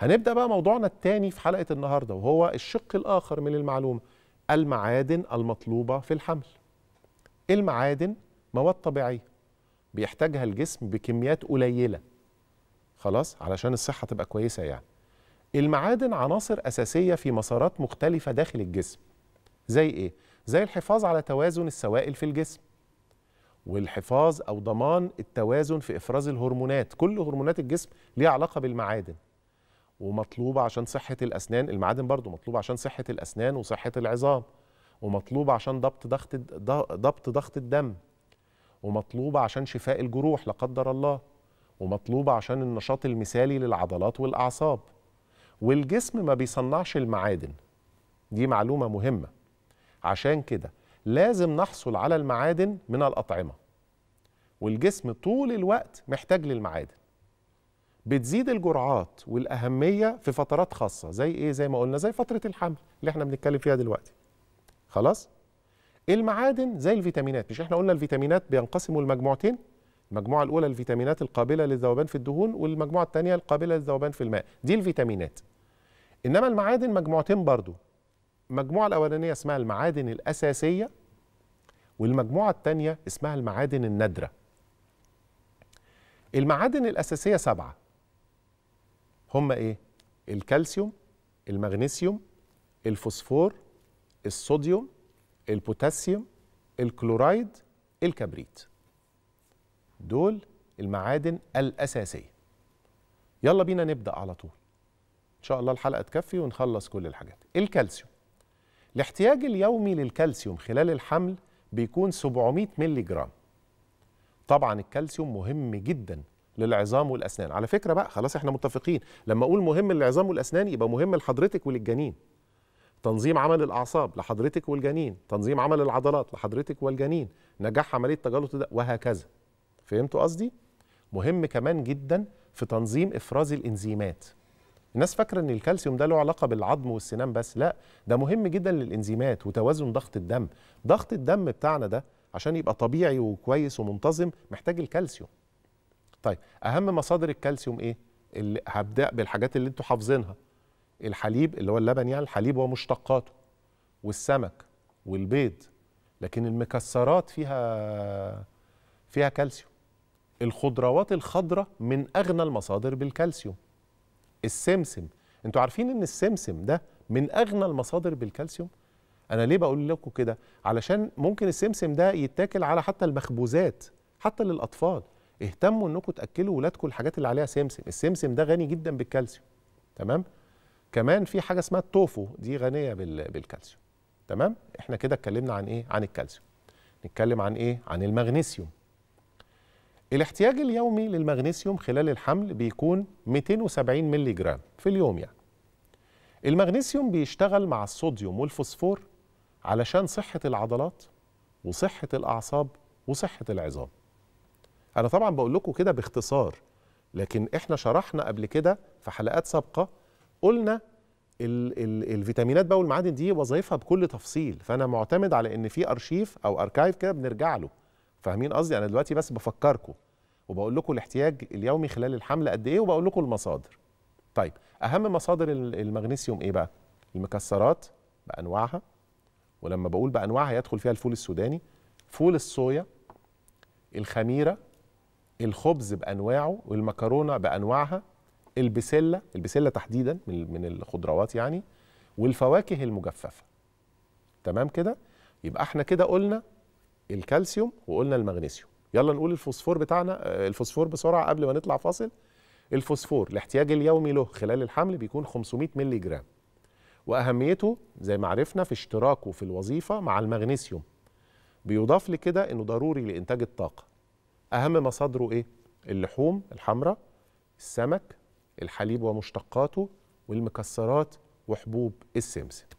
هنبدا بقى موضوعنا الثاني في حلقه النهارده وهو الشق الاخر من المعلومه المعادن المطلوبه في الحمل المعادن مواد طبيعيه بيحتاجها الجسم بكميات قليله خلاص علشان الصحه تبقى كويسه يعني المعادن عناصر اساسيه في مسارات مختلفه داخل الجسم زي ايه زي الحفاظ على توازن السوائل في الجسم والحفاظ او ضمان التوازن في افراز الهرمونات كل هرمونات الجسم ليها علاقه بالمعادن ومطلوبه عشان صحه الاسنان المعادن برضو مطلوبه عشان صحه الاسنان وصحه العظام ومطلوبه عشان ضبط ضغط ضبط ضغط الدم ومطلوبه عشان شفاء الجروح لا قدر الله ومطلوبه عشان النشاط المثالي للعضلات والاعصاب والجسم ما بيصنعش المعادن دي معلومه مهمه عشان كده لازم نحصل على المعادن من الاطعمه والجسم طول الوقت محتاج للمعادن بتزيد الجرعات والاهميه في فترات خاصه زي ايه زي ما قلنا زي فتره الحمل اللي احنا بنتكلم فيها دلوقتي خلاص المعادن زي الفيتامينات مش احنا قلنا الفيتامينات بينقسموا لمجموعتين المجموعه الاولى الفيتامينات القابله للذوبان في الدهون والمجموعه الثانيه القابله للذوبان في الماء دي الفيتامينات انما المعادن مجموعتين برضو المجموعه الاولانيه اسمها المعادن الاساسيه والمجموعه الثانيه اسمها المعادن النادره المعادن الاساسيه سبعه هم ايه الكالسيوم المغنيسيوم الفوسفور الصوديوم البوتاسيوم الكلورايد الكبريت دول المعادن الاساسيه يلا بينا نبدا على طول ان شاء الله الحلقه تكفي ونخلص كل الحاجات الكالسيوم الاحتياج اليومي للكالسيوم خلال الحمل بيكون 700 مللي جرام طبعا الكالسيوم مهم جدا للعظام والاسنان على فكره بقى خلاص احنا متفقين لما اقول مهم للعظام والاسنان يبقى مهم لحضرتك وللجنين تنظيم عمل الاعصاب لحضرتك والجنين تنظيم عمل العضلات لحضرتك والجنين نجاح عمليه تجلط ده وهكذا فهمتوا قصدي مهم كمان جدا في تنظيم افراز الانزيمات الناس فاكره ان الكالسيوم ده له علاقه بالعظم والسنان بس لا ده مهم جدا للانزيمات وتوازن ضغط الدم ضغط الدم بتاعنا ده عشان يبقى طبيعي وكويس ومنتظم محتاج الكالسيوم طيب اهم مصادر الكالسيوم ايه اللي هبدا بالحاجات اللي انتوا حافظينها الحليب اللي هو اللبن يعني الحليب ومشتقاته والسمك والبيض لكن المكسرات فيها فيها كالسيوم الخضروات الخضراء من اغنى المصادر بالكالسيوم السمسم انتوا عارفين ان السمسم ده من اغنى المصادر بالكالسيوم انا ليه بقول لكم كده علشان ممكن السمسم ده يتاكل على حتى المخبوزات حتى للاطفال اهتموا انكم تاكلوا ولادكم الحاجات اللي عليها سمسم السمسم ده غني جدا بالكالسيوم تمام كمان في حاجه اسمها التوفو دي غنيه بالكالسيوم تمام احنا كده اتكلمنا عن ايه عن الكالسيوم نتكلم عن ايه عن المغنيسيوم الاحتياج اليومي للمغنيسيوم خلال الحمل بيكون 270 مللي جرام في اليوم يعني المغنيسيوم بيشتغل مع الصوديوم والفوسفور علشان صحة العضلات وصحة الأعصاب وصحة العظام انا طبعا بقول لكم كده باختصار لكن احنا شرحنا قبل كده في حلقات سابقه قلنا الـ الـ الفيتامينات بقى والمعادن دي وظائفها بكل تفصيل فانا معتمد على ان في ارشيف او اركايف كده بنرجع له فاهمين قصدي انا دلوقتي بس بفكركم وبقول لكم الاحتياج اليومي خلال الحمل قد ايه وبقول لكم المصادر طيب اهم مصادر المغنيسيوم ايه بقى المكسرات بانواعها ولما بقول بانواعها يدخل فيها الفول السوداني فول الصويا الخميره الخبز بانواعه والمكرونه بانواعها البسله البسله تحديدا من من الخضروات يعني والفواكه المجففه تمام كده يبقى احنا كده قلنا الكالسيوم وقلنا المغنيسيوم يلا نقول الفوسفور بتاعنا آه، الفوسفور بسرعه قبل ما نطلع فاصل الفوسفور الاحتياج اليومي له خلال الحمل بيكون 500 مللي جرام واهميته زي ما عرفنا في اشتراكه في الوظيفه مع المغنيسيوم بيضاف لكده انه ضروري لانتاج الطاقه اهم مصادره ايه اللحوم الحمراء السمك الحليب ومشتقاته والمكسرات وحبوب السمسم